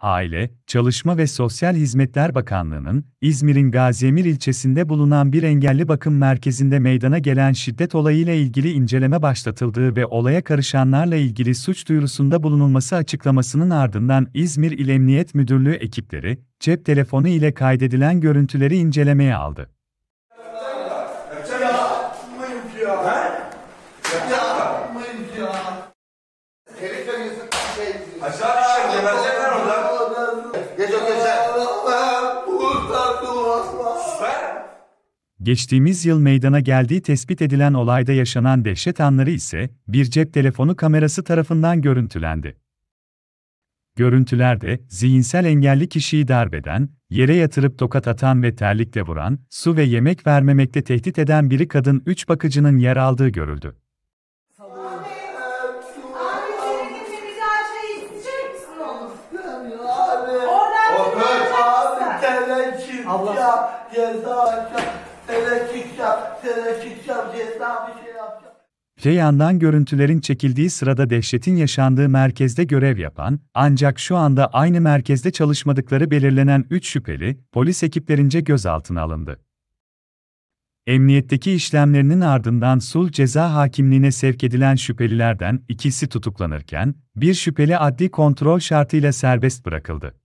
Aile, Çalışma ve Sosyal Hizmetler Bakanlığı'nın İzmir'in Gaziemir ilçesinde bulunan bir engelli bakım merkezinde meydana gelen şiddet olayıyla ilgili inceleme başlatıldığı ve olaya karışanlarla ilgili suç duyurusunda bulunulması açıklamasının ardından İzmir İl Emniyet Müdürlüğü ekipleri cep telefonu ile kaydedilen görüntüleri incelemeye aldı. Şey- aşağı düşer, gebertecekler Geçtiğimiz yıl meydana geldiği tespit edilen olayda yaşanan dehşet anları ise bir cep telefonu kamerası tarafından görüntülendi. Görüntülerde zihinsel engelli kişiyi darbeden, yere yatırıp tokat atan ve terlikle vuran, su ve yemek vermemekte tehdit eden biri kadın 3 bakıcının yer aldığı görüldü. Allah. Ya, ya, ya. Tereddüt şey bir yandan görüntülerin çekildiği sırada dehşetin yaşandığı merkezde görev yapan, ancak şu anda aynı merkezde çalışmadıkları belirlenen 3 şüpheli, polis ekiplerince gözaltına alındı. Emniyetteki işlemlerinin ardından sul ceza hakimliğine sevk edilen şüphelilerden ikisi tutuklanırken, bir şüpheli adli kontrol şartıyla serbest bırakıldı.